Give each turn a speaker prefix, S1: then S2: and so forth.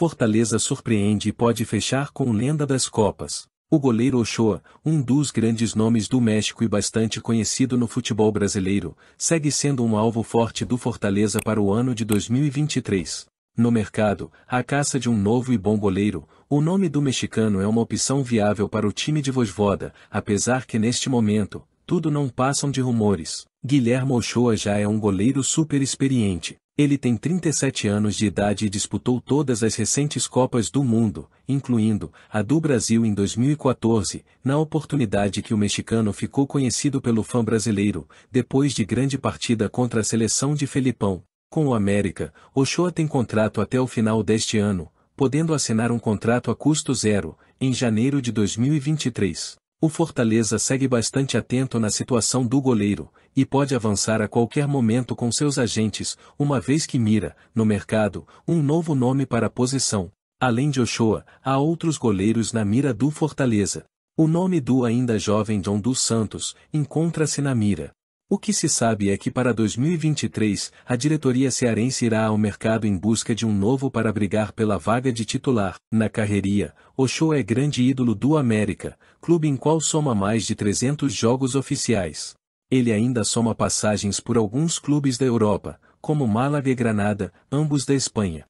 S1: Fortaleza surpreende e pode fechar com lenda das Copas. O goleiro Ochoa, um dos grandes nomes do México e bastante conhecido no futebol brasileiro, segue sendo um alvo forte do Fortaleza para o ano de 2023. No mercado, a caça de um novo e bom goleiro, o nome do mexicano é uma opção viável para o time de Vojvoda, apesar que neste momento, tudo não passam de rumores. Guilherme Ochoa já é um goleiro super experiente, ele tem 37 anos de idade e disputou todas as recentes Copas do Mundo, incluindo a do Brasil em 2014, na oportunidade que o mexicano ficou conhecido pelo fã brasileiro, depois de grande partida contra a seleção de Felipão. Com o América, Ochoa tem contrato até o final deste ano, podendo assinar um contrato a custo zero, em janeiro de 2023. O Fortaleza segue bastante atento na situação do goleiro, e pode avançar a qualquer momento com seus agentes, uma vez que mira, no mercado, um novo nome para a posição. Além de Ochoa, há outros goleiros na mira do Fortaleza. O nome do ainda jovem John dos Santos encontra-se na mira. O que se sabe é que para 2023, a diretoria cearense irá ao mercado em busca de um novo para brigar pela vaga de titular. Na carreira, show é grande ídolo do América, clube em qual soma mais de 300 jogos oficiais. Ele ainda soma passagens por alguns clubes da Europa, como Málaga e Granada, ambos da Espanha.